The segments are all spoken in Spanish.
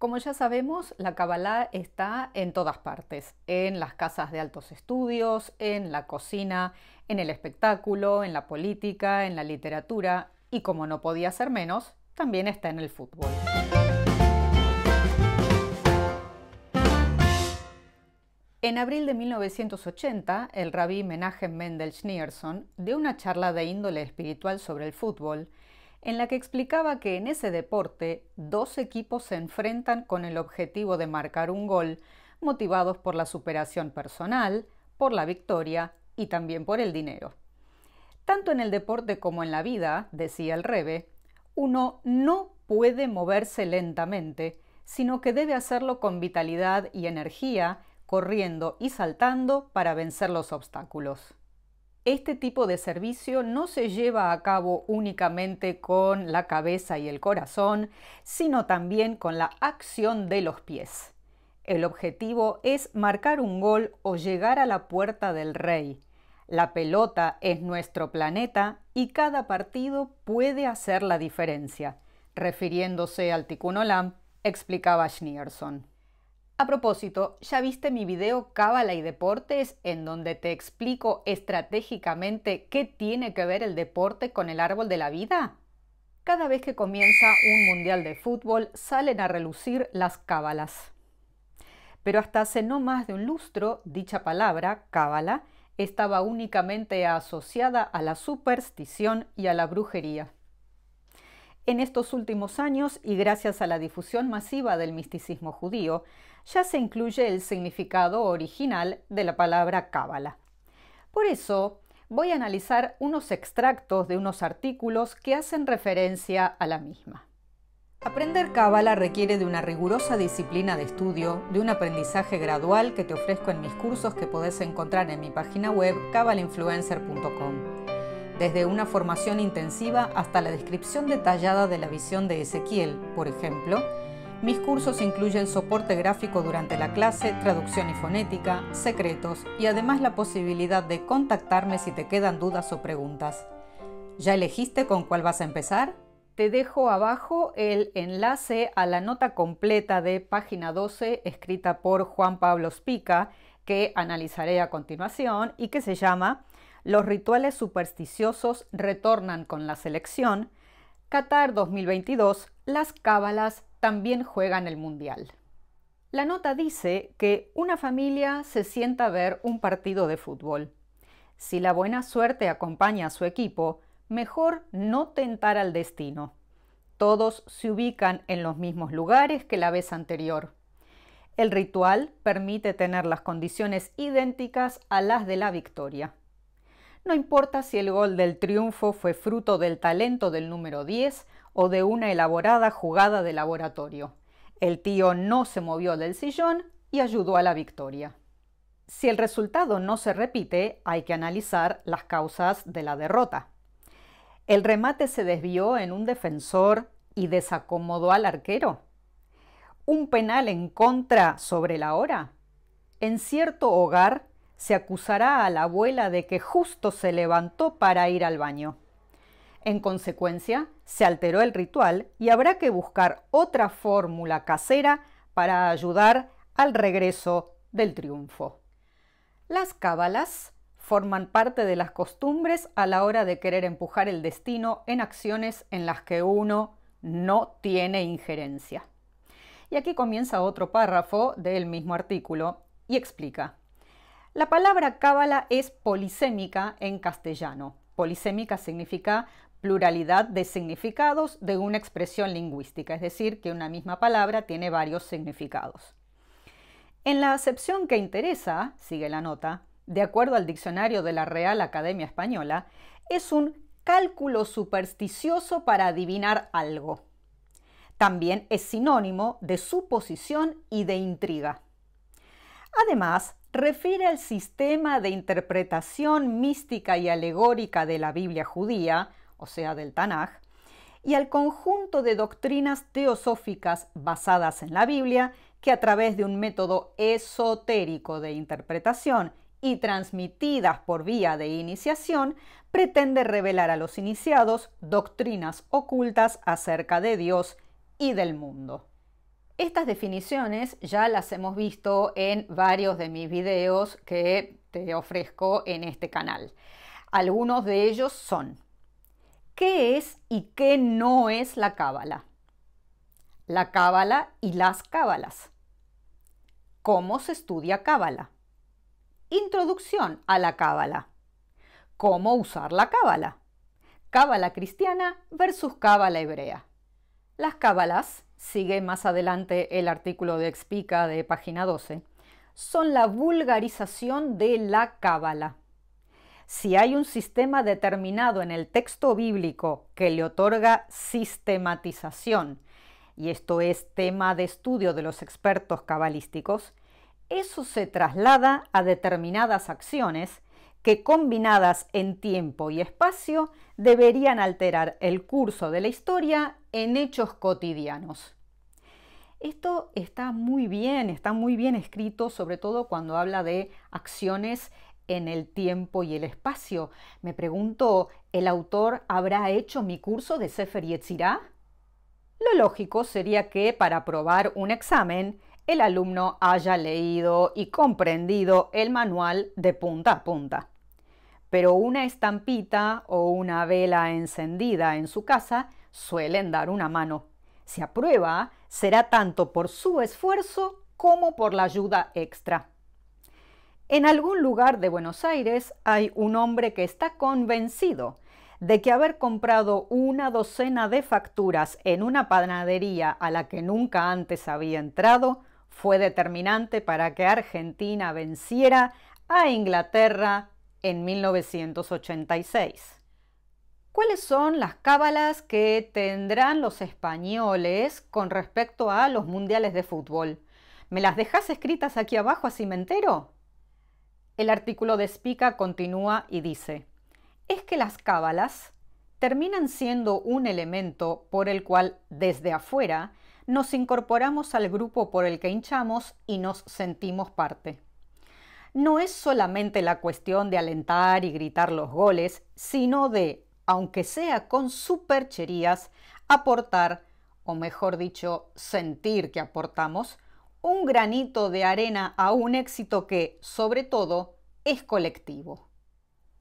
Como ya sabemos, la Kabbalah está en todas partes, en las casas de altos estudios, en la cocina, en el espectáculo, en la política, en la literatura y como no podía ser menos, también está en el fútbol. En abril de 1980, el rabí Menachem Mendel Schneerson dio una charla de índole espiritual sobre el fútbol en la que explicaba que en ese deporte dos equipos se enfrentan con el objetivo de marcar un gol, motivados por la superación personal, por la victoria y también por el dinero. Tanto en el deporte como en la vida, decía el Rebe, uno no puede moverse lentamente, sino que debe hacerlo con vitalidad y energía, corriendo y saltando para vencer los obstáculos este tipo de servicio no se lleva a cabo únicamente con la cabeza y el corazón, sino también con la acción de los pies. El objetivo es marcar un gol o llegar a la puerta del rey. La pelota es nuestro planeta y cada partido puede hacer la diferencia, refiriéndose al Tikkun explicaba Schneerson. A propósito, ¿ya viste mi video Cábala y Deportes en donde te explico estratégicamente qué tiene que ver el deporte con el árbol de la vida? Cada vez que comienza un mundial de fútbol salen a relucir las cábalas. Pero hasta hace no más de un lustro, dicha palabra, cábala, estaba únicamente asociada a la superstición y a la brujería. En estos últimos años, y gracias a la difusión masiva del misticismo judío, ya se incluye el significado original de la palabra cábala. Por eso, voy a analizar unos extractos de unos artículos que hacen referencia a la misma. Aprender cábala requiere de una rigurosa disciplina de estudio, de un aprendizaje gradual que te ofrezco en mis cursos que podés encontrar en mi página web cabalinfluencer.com desde una formación intensiva hasta la descripción detallada de la visión de Ezequiel, por ejemplo, mis cursos incluyen soporte gráfico durante la clase, traducción y fonética, secretos y además la posibilidad de contactarme si te quedan dudas o preguntas. ¿Ya elegiste con cuál vas a empezar? Te dejo abajo el enlace a la nota completa de página 12 escrita por Juan Pablo Spica, que analizaré a continuación y que se llama los rituales supersticiosos retornan con la selección, Qatar 2022, las cábalas también juegan el Mundial. La nota dice que una familia se sienta a ver un partido de fútbol. Si la buena suerte acompaña a su equipo, mejor no tentar al destino. Todos se ubican en los mismos lugares que la vez anterior. El ritual permite tener las condiciones idénticas a las de la victoria. No importa si el gol del triunfo fue fruto del talento del número 10 o de una elaborada jugada de laboratorio. El tío no se movió del sillón y ayudó a la victoria. Si el resultado no se repite, hay que analizar las causas de la derrota. El remate se desvió en un defensor y desacomodó al arquero. Un penal en contra sobre la hora. En cierto hogar se acusará a la abuela de que justo se levantó para ir al baño. En consecuencia, se alteró el ritual y habrá que buscar otra fórmula casera para ayudar al regreso del triunfo. Las cábalas forman parte de las costumbres a la hora de querer empujar el destino en acciones en las que uno no tiene injerencia. Y aquí comienza otro párrafo del mismo artículo y explica. La palabra cábala es polisémica en castellano. Polisémica significa pluralidad de significados de una expresión lingüística, es decir, que una misma palabra tiene varios significados. En la acepción que interesa, sigue la nota, de acuerdo al diccionario de la Real Academia Española, es un cálculo supersticioso para adivinar algo. También es sinónimo de suposición y de intriga. Además, refiere al sistema de interpretación mística y alegórica de la Biblia judía, o sea, del Tanaj, y al conjunto de doctrinas teosóficas basadas en la Biblia que a través de un método esotérico de interpretación y transmitidas por vía de iniciación, pretende revelar a los iniciados doctrinas ocultas acerca de Dios y del mundo. Estas definiciones ya las hemos visto en varios de mis videos que te ofrezco en este canal. Algunos de ellos son ¿Qué es y qué no es la cábala? La cábala y las cábalas. ¿Cómo se estudia cábala? Introducción a la cábala. ¿Cómo usar la cábala? Cábala cristiana versus cábala hebrea. Las cábalas sigue más adelante el artículo de Expica de página 12, son la vulgarización de la cábala. Si hay un sistema determinado en el texto bíblico que le otorga sistematización, y esto es tema de estudio de los expertos cabalísticos, eso se traslada a determinadas acciones que combinadas en tiempo y espacio deberían alterar el curso de la historia en hechos cotidianos. Esto está muy bien, está muy bien escrito, sobre todo cuando habla de acciones en el tiempo y el espacio. Me pregunto, ¿el autor habrá hecho mi curso de Sefer Yetzirah? Lo lógico sería que para aprobar un examen, el alumno haya leído y comprendido el manual de punta a punta pero una estampita o una vela encendida en su casa suelen dar una mano. Si aprueba, será tanto por su esfuerzo como por la ayuda extra. En algún lugar de Buenos Aires hay un hombre que está convencido de que haber comprado una docena de facturas en una panadería a la que nunca antes había entrado fue determinante para que Argentina venciera a Inglaterra en 1986. ¿Cuáles son las cábalas que tendrán los españoles con respecto a los mundiales de fútbol? ¿Me las dejas escritas aquí abajo así me entero? El artículo de Spica continúa y dice, es que las cábalas terminan siendo un elemento por el cual desde afuera nos incorporamos al grupo por el que hinchamos y nos sentimos parte no es solamente la cuestión de alentar y gritar los goles, sino de, aunque sea con supercherías, aportar, o mejor dicho, sentir que aportamos, un granito de arena a un éxito que, sobre todo, es colectivo.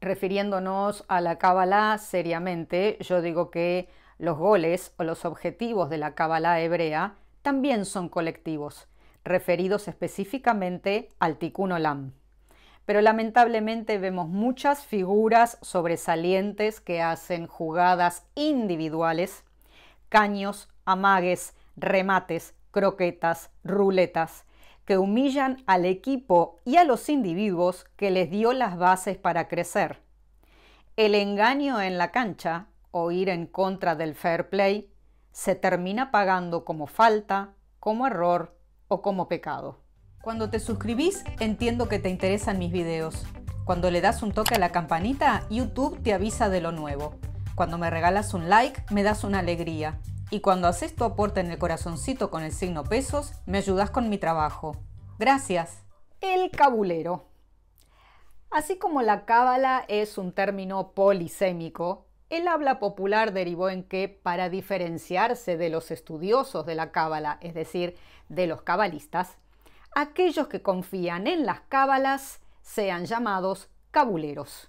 Refiriéndonos a la Kabbalah seriamente, yo digo que los goles o los objetivos de la Kabbalah hebrea también son colectivos, referidos específicamente al Tikkun Olam pero lamentablemente vemos muchas figuras sobresalientes que hacen jugadas individuales, caños, amagues, remates, croquetas, ruletas, que humillan al equipo y a los individuos que les dio las bases para crecer. El engaño en la cancha o ir en contra del fair play se termina pagando como falta, como error o como pecado. Cuando te suscribís, entiendo que te interesan mis videos. Cuando le das un toque a la campanita, YouTube te avisa de lo nuevo. Cuando me regalas un like, me das una alegría. Y cuando haces tu aporte en el corazoncito con el signo pesos, me ayudas con mi trabajo. Gracias. El cabulero. Así como la cábala es un término polisémico, el habla popular derivó en que para diferenciarse de los estudiosos de la cábala, es decir, de los cabalistas, aquellos que confían en las cábalas sean llamados cabuleros.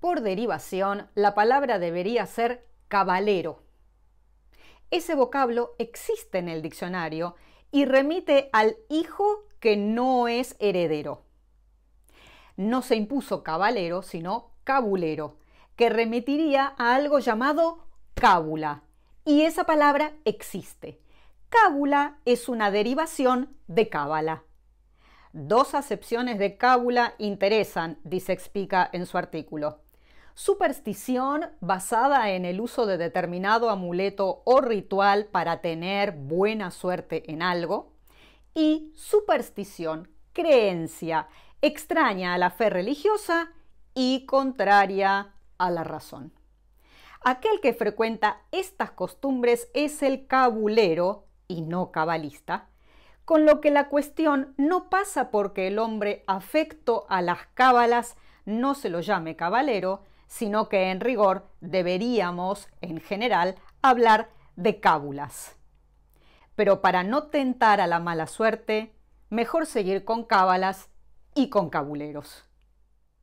Por derivación, la palabra debería ser cabalero. Ese vocablo existe en el diccionario y remite al hijo que no es heredero. No se impuso cabalero, sino cabulero, que remitiría a algo llamado cábula. Y esa palabra existe cábula es una derivación de cábala. Dos acepciones de cábula interesan, dice Explica en su artículo. Superstición basada en el uso de determinado amuleto o ritual para tener buena suerte en algo. Y superstición, creencia, extraña a la fe religiosa y contraria a la razón. Aquel que frecuenta estas costumbres es el cabulero y no cabalista, con lo que la cuestión no pasa porque el hombre afecto a las cábalas no se lo llame cabalero, sino que en rigor deberíamos, en general, hablar de cábulas. Pero para no tentar a la mala suerte, mejor seguir con cábalas y con cabuleros.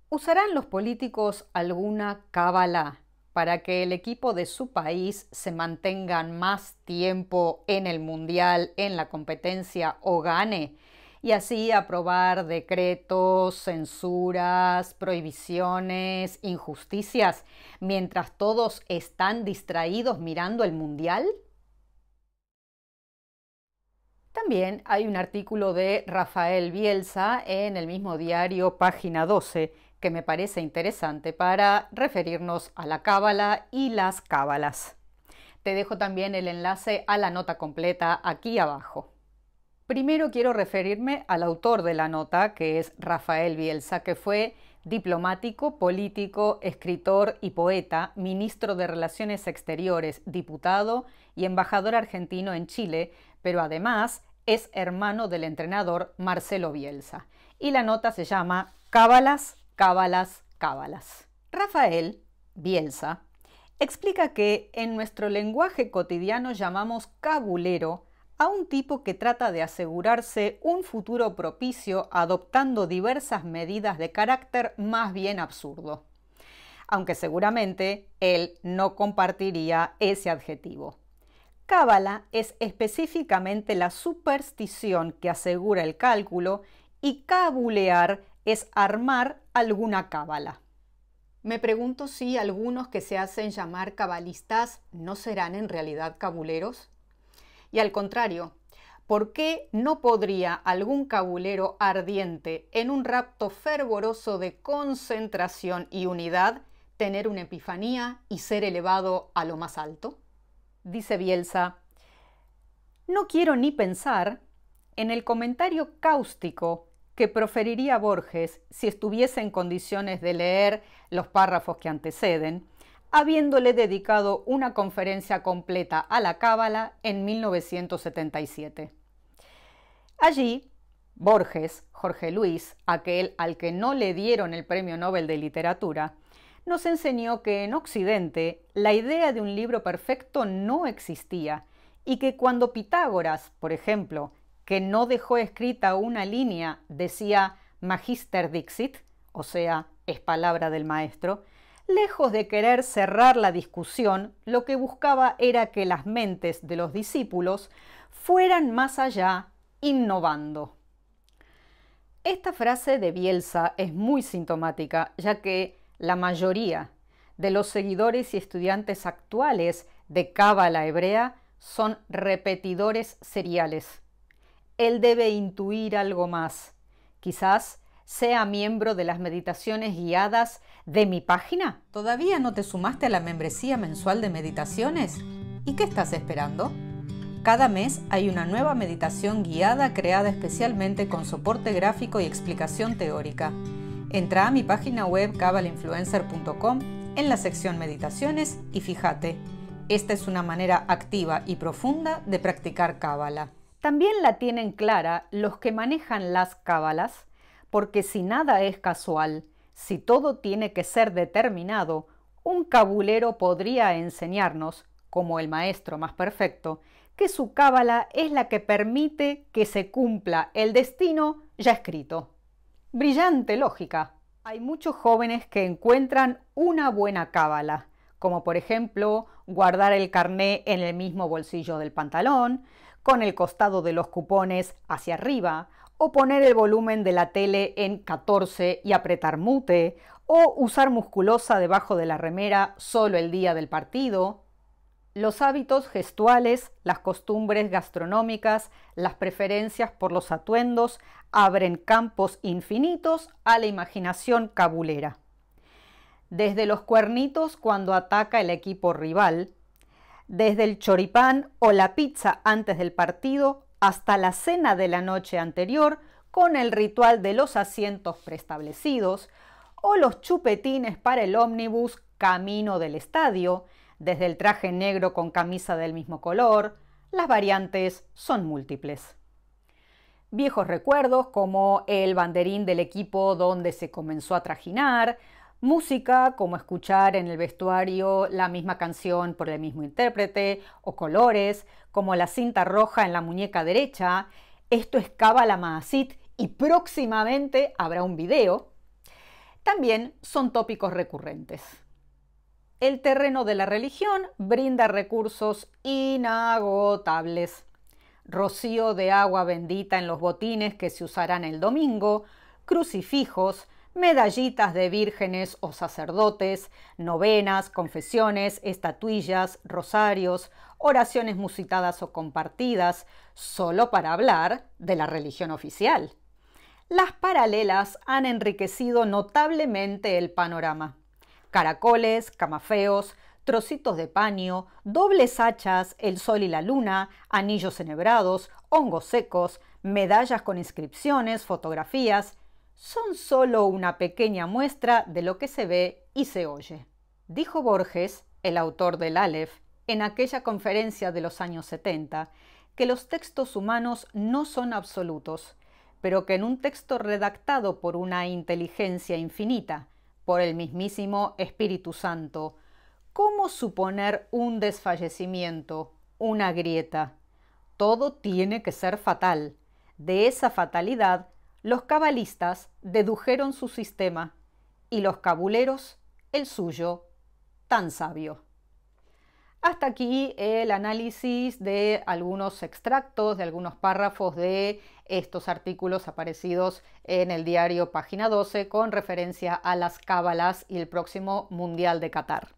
¿Usarán los políticos alguna cábala para que el equipo de su país se mantenga más tiempo en el Mundial, en la competencia o gane, y así aprobar decretos, censuras, prohibiciones, injusticias, mientras todos están distraídos mirando el Mundial? También hay un artículo de Rafael Bielsa en el mismo diario, página 12, que me parece interesante para referirnos a la cábala y las cábalas. Te dejo también el enlace a la nota completa aquí abajo. Primero quiero referirme al autor de la nota, que es Rafael Bielsa, que fue diplomático, político, escritor y poeta, ministro de Relaciones Exteriores, diputado y embajador argentino en Chile, pero además es hermano del entrenador Marcelo Bielsa. Y la nota se llama Cábalas cábalas, cábalas. Rafael Bielsa explica que en nuestro lenguaje cotidiano llamamos cabulero a un tipo que trata de asegurarse un futuro propicio adoptando diversas medidas de carácter más bien absurdo. Aunque seguramente él no compartiría ese adjetivo. Cábala es específicamente la superstición que asegura el cálculo y cabulear es armar alguna cábala. Me pregunto si algunos que se hacen llamar cabalistas no serán en realidad cabuleros. Y al contrario, ¿por qué no podría algún cabulero ardiente en un rapto fervoroso de concentración y unidad tener una epifanía y ser elevado a lo más alto? Dice Bielsa, no quiero ni pensar en el comentario cáustico que proferiría Borges si estuviese en condiciones de leer los párrafos que anteceden, habiéndole dedicado una conferencia completa a la Cábala en 1977. Allí, Borges, Jorge Luis, aquel al que no le dieron el Premio Nobel de Literatura, nos enseñó que en Occidente la idea de un libro perfecto no existía y que cuando Pitágoras, por ejemplo, que no dejó escrita una línea decía Magister Dixit, o sea, es palabra del maestro, lejos de querer cerrar la discusión, lo que buscaba era que las mentes de los discípulos fueran más allá, innovando. Esta frase de Bielsa es muy sintomática, ya que la mayoría de los seguidores y estudiantes actuales de Cábala hebrea son repetidores seriales él debe intuir algo más. Quizás sea miembro de las meditaciones guiadas de mi página. ¿Todavía no te sumaste a la membresía mensual de meditaciones? ¿Y qué estás esperando? Cada mes hay una nueva meditación guiada creada especialmente con soporte gráfico y explicación teórica. Entra a mi página web cabalinfluencer.com en la sección Meditaciones y fíjate, esta es una manera activa y profunda de practicar cábala. También la tienen clara los que manejan las cábalas, porque si nada es casual, si todo tiene que ser determinado, un cabulero podría enseñarnos, como el maestro más perfecto, que su cábala es la que permite que se cumpla el destino ya escrito. Brillante lógica. Hay muchos jóvenes que encuentran una buena cábala, como por ejemplo guardar el carné en el mismo bolsillo del pantalón, con el costado de los cupones hacia arriba, o poner el volumen de la tele en 14 y apretar mute, o usar musculosa debajo de la remera solo el día del partido. Los hábitos gestuales, las costumbres gastronómicas, las preferencias por los atuendos abren campos infinitos a la imaginación cabulera. Desde los cuernitos cuando ataca el equipo rival, desde el choripán o la pizza antes del partido hasta la cena de la noche anterior con el ritual de los asientos preestablecidos, o los chupetines para el ómnibus camino del estadio, desde el traje negro con camisa del mismo color, las variantes son múltiples. Viejos recuerdos como el banderín del equipo donde se comenzó a trajinar, música, como escuchar en el vestuario la misma canción por el mismo intérprete, o colores, como la cinta roja en la muñeca derecha. Esto es la Maasit y próximamente habrá un video. También son tópicos recurrentes. El terreno de la religión brinda recursos inagotables. Rocío de agua bendita en los botines que se usarán el domingo, crucifijos, medallitas de vírgenes o sacerdotes, novenas, confesiones, estatuillas, rosarios, oraciones musitadas o compartidas, solo para hablar de la religión oficial. Las paralelas han enriquecido notablemente el panorama. Caracoles, camafeos, trocitos de paño, dobles hachas, el sol y la luna, anillos enhebrados, hongos secos, medallas con inscripciones, fotografías, son solo una pequeña muestra de lo que se ve y se oye, dijo Borges, el autor del Aleph, en aquella conferencia de los años 70, que los textos humanos no son absolutos, pero que en un texto redactado por una inteligencia infinita, por el mismísimo Espíritu Santo, ¿cómo suponer un desfallecimiento, una grieta? Todo tiene que ser fatal. De esa fatalidad los cabalistas dedujeron su sistema y los cabuleros el suyo, tan sabio. Hasta aquí el análisis de algunos extractos, de algunos párrafos de estos artículos aparecidos en el diario Página 12 con referencia a las cábalas y el próximo Mundial de Qatar.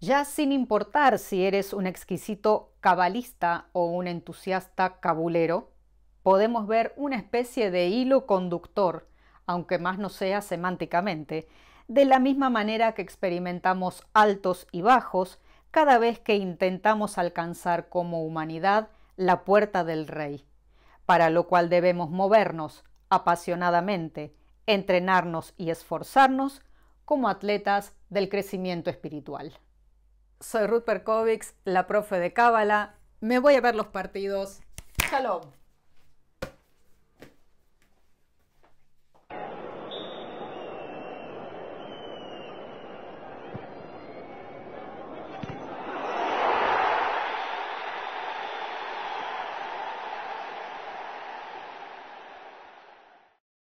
Ya sin importar si eres un exquisito cabalista o un entusiasta cabulero, podemos ver una especie de hilo conductor, aunque más no sea semánticamente, de la misma manera que experimentamos altos y bajos cada vez que intentamos alcanzar como humanidad la puerta del rey, para lo cual debemos movernos apasionadamente, entrenarnos y esforzarnos como atletas del crecimiento espiritual. Soy Ruth Perkovics, la profe de Cábala. Me voy a ver los partidos. Shalom.